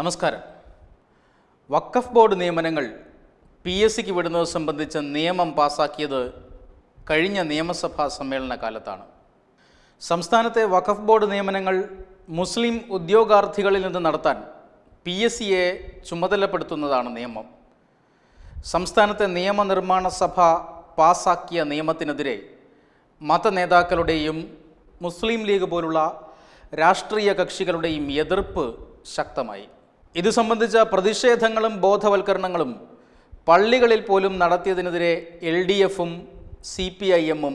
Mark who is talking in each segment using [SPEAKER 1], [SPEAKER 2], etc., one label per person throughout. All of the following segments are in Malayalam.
[SPEAKER 1] നമസ്കാരം വക്കഫ് ബോർഡ് നിയമനങ്ങൾ പി എസ് സിക്ക് വിടുന്നത് സംബന്ധിച്ച നിയമം പാസാക്കിയത് കഴിഞ്ഞ നിയമസഭാ സമ്മേളന കാലത്താണ് സംസ്ഥാനത്തെ വഖഫ് ബോർഡ് നിയമനങ്ങൾ മുസ്ലിം ഉദ്യോഗാർത്ഥികളിൽ നിന്ന് നടത്താൻ പി എസ് സിയെ ചുമതലപ്പെടുത്തുന്നതാണ് നിയമം സംസ്ഥാനത്തെ നിയമനിർമ്മാണ സഭ പാസാക്കിയ നിയമത്തിനെതിരെ മത നേതാക്കളുടെയും മുസ്ലിം ലീഗ് പോലുള്ള രാഷ്ട്രീയ കക്ഷികളുടെയും എതിർപ്പ് ശക്തമായി ഇത് സംബന്ധിച്ച പ്രതിഷേധങ്ങളും ബോധവൽക്കരണങ്ങളും പള്ളികളിൽ പോലും നടത്തിയതിനെതിരെ എൽ ഡി എഫും സി പി ഐ എമ്മും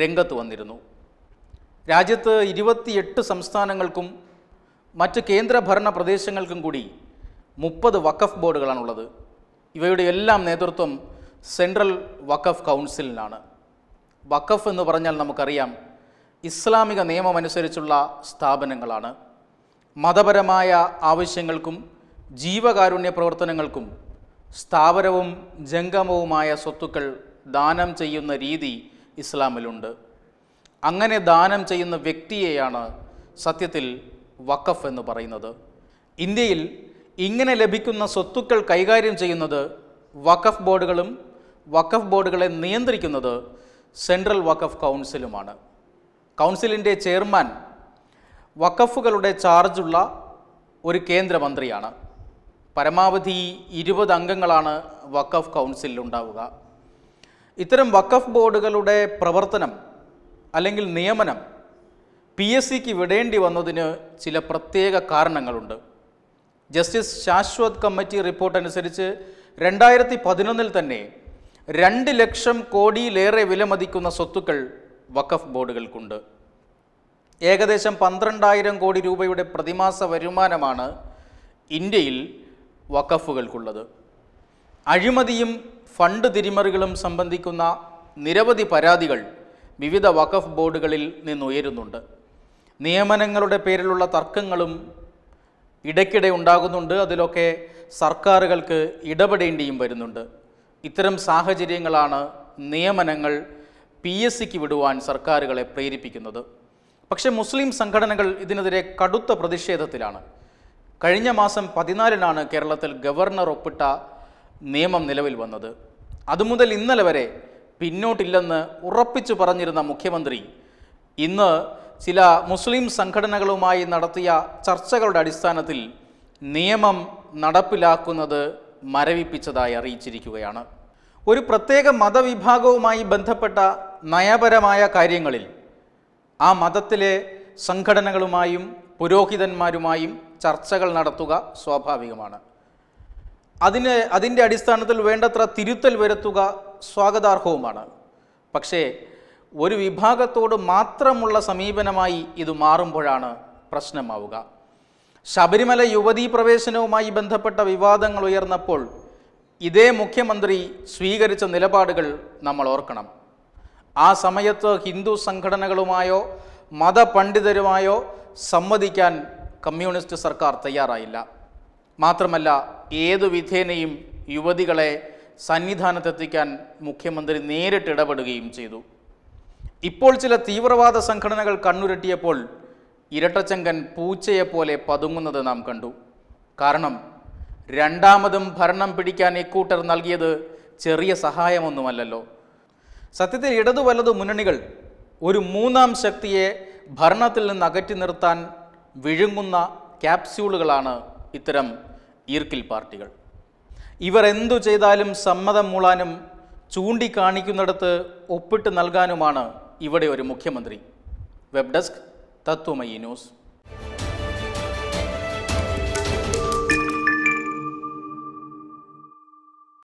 [SPEAKER 1] രംഗത്ത് വന്നിരുന്നു രാജ്യത്ത് ഇരുപത്തിയെട്ട് സംസ്ഥാനങ്ങൾക്കും മറ്റ് കേന്ദ്രഭരണ പ്രദേശങ്ങൾക്കും കൂടി മുപ്പത് വഖഫ് ബോർഡുകളാണുള്ളത് ഇവയുടെ എല്ലാം നേതൃത്വം സെൻട്രൽ വഖഫ് കൗൺസിലിനാണ് വഖഫ് എന്ന് പറഞ്ഞാൽ നമുക്കറിയാം ഇസ്ലാമിക നിയമമനുസരിച്ചുള്ള സ്ഥാപനങ്ങളാണ് മതപരമായ ആവശ്യങ്ങൾക്കും ജീവകാരുണ്യ പ്രവർത്തനങ്ങൾക്കും സ്ഥാവരവും ജംഗമവുമായ സ്വത്തുക്കൾ ദാനം ചെയ്യുന്ന രീതി ഇസ്ലാമിലുണ്ട് അങ്ങനെ ദാനം ചെയ്യുന്ന വ്യക്തിയെയാണ് സത്യത്തിൽ വഖഫ് എന്ന് പറയുന്നത് ഇന്ത്യയിൽ ഇങ്ങനെ ലഭിക്കുന്ന സ്വത്തുക്കൾ കൈകാര്യം ചെയ്യുന്നത് വഖഫ് ബോർഡുകളും വഖഫ് ബോർഡുകളെ നിയന്ത്രിക്കുന്നത് സെൻട്രൽ വഖഫ് കൗൺസിലുമാണ് കൗൺസിലിൻ്റെ ചെയർമാൻ വഖഫുകളുടെ ചാർജുള്ള ഒരു കേന്ദ്രമന്ത്രിയാണ് പരമാവധി ഇരുപത് അംഗങ്ങളാണ് വഖഫ് കൗൺസിലിൽ ഉണ്ടാവുക ഇത്തരം വഖഫ് ബോർഡുകളുടെ പ്രവർത്തനം അല്ലെങ്കിൽ നിയമനം പി എസ് സിക്ക് വിടേണ്ടി വന്നതിന് ചില പ്രത്യേക കാരണങ്ങളുണ്ട് ജസ്റ്റിസ് ശാശ്വത് കമ്മിറ്റി റിപ്പോർട്ട് അനുസരിച്ച് രണ്ടായിരത്തി പതിനൊന്നിൽ തന്നെ രണ്ട് ലക്ഷം കോടിയിലേറെ വിലമതിക്കുന്ന സ്വത്തുക്കൾ വഖഫ് ബോർഡുകൾക്കുണ്ട് ഏകദേശം പന്ത്രണ്ടായിരം കോടി രൂപയുടെ പ്രതിമാസ വരുമാനമാണ് ഇന്ത്യയിൽ വക്കഫുകൾക്കുള്ളത് അഴിമതിയും ഫണ്ട് തിരിമറികളും സംബന്ധിക്കുന്ന നിരവധി പരാതികൾ വിവിധ വഖഫ് ബോർഡുകളിൽ നിന്നുയരുന്നുണ്ട് നിയമനങ്ങളുടെ പേരിലുള്ള തർക്കങ്ങളും ഇടയ്ക്കിടെ ഉണ്ടാകുന്നുണ്ട് അതിലൊക്കെ സർക്കാരുകൾക്ക് ഇടപെടേണ്ടിയും വരുന്നുണ്ട് ഇത്തരം സാഹചര്യങ്ങളാണ് നിയമനങ്ങൾ പി എസ് സിക്ക് വിടുവാൻ സർക്കാരുകളെ പ്രേരിപ്പിക്കുന്നത് പക്ഷേ മുസ്ലിം സംഘടനകൾ ഇതിനെതിരെ കടുത്ത പ്രതിഷേധത്തിലാണ് കഴിഞ്ഞ മാസം പതിനാലിനാണ് കേരളത്തിൽ ഗവർണർ ഒപ്പിട്ട നിയമം നിലവിൽ വന്നത് അതുമുതൽ ഇന്നലെ വരെ പിന്നോട്ടില്ലെന്ന് ഉറപ്പിച്ചു പറഞ്ഞിരുന്ന മുഖ്യമന്ത്രി ഇന്ന് ചില മുസ്ലിം സംഘടനകളുമായി നടത്തിയ ചർച്ചകളുടെ അടിസ്ഥാനത്തിൽ നിയമം നടപ്പിലാക്കുന്നത് മരവിപ്പിച്ചതായി അറിയിച്ചിരിക്കുകയാണ് ഒരു പ്രത്യേക മതവിഭാഗവുമായി ബന്ധപ്പെട്ട നയപരമായ കാര്യങ്ങളിൽ ആ മതത്തിലെ സംഘടനകളുമായും പുരോഹിതന്മാരുമായും ചർച്ചകൾ നടത്തുക സ്വാഭാവികമാണ് അതിന് അതിൻ്റെ അടിസ്ഥാനത്തിൽ വേണ്ടത്ര തിരുത്തൽ വരുത്തുക സ്വാഗതാർഹവുമാണ് പക്ഷേ ഒരു വിഭാഗത്തോട് മാത്രമുള്ള സമീപനമായി ഇത് മാറുമ്പോഴാണ് പ്രശ്നമാവുക ശബരിമല യുവതീ പ്രവേശനവുമായി ബന്ധപ്പെട്ട വിവാദങ്ങൾ ഉയർന്നപ്പോൾ ഇതേ മുഖ്യമന്ത്രി സ്വീകരിച്ച നിലപാടുകൾ നമ്മൾ ഓർക്കണം ആ സമയത്ത് ഹിന്ദു സംഘടനകളുമായോ മതപണ്ഡിതരുമായോ സമ്മതിക്കാൻ കമ്മ്യൂണിസ്റ്റ് സർക്കാർ തയ്യാറായില്ല മാത്രമല്ല ഏതു വിധേനയും യുവതികളെ സന്നിധാനത്തെത്തിക്കാൻ മുഖ്യമന്ത്രി നേരിട്ട് ഇടപെടുകയും ചെയ്തു ഇപ്പോൾ ചില തീവ്രവാദ സംഘടനകൾ കണ്ണുരട്ടിയപ്പോൾ ഇരട്ടച്ചങ്കൻ പൂച്ചയെപ്പോലെ പതുങ്ങുന്നത് നാം കണ്ടു കാരണം രണ്ടാമതും ഭരണം പിടിക്കാൻ ഇക്കൂട്ടർ നൽകിയത് ചെറിയ സഹായമൊന്നുമല്ലല്ലോ സത്യത്തിൽ ഇടതു വലതു മുന്നണികൾ ഒരു മൂന്നാം ശക്തിയെ ഭരണത്തിൽ നിന്ന് അകറ്റി നിർത്താൻ വിഴുങ്ങുന്ന ക്യാപ്സ്യൂളുകളാണ് ഇത്തരം ഈർക്കിൽ പാർട്ടികൾ ഇവർ എന്തു ചെയ്താലും സമ്മതം മൂളാനും ചൂണ്ടിക്കാണിക്കുന്നിടത്ത് ഒപ്പിട്ട് നൽകാനുമാണ് ഇവിടെ ഒരു മുഖ്യമന്ത്രി വെബ് ഡെസ്ക് തത്വമയി ന്യൂസ്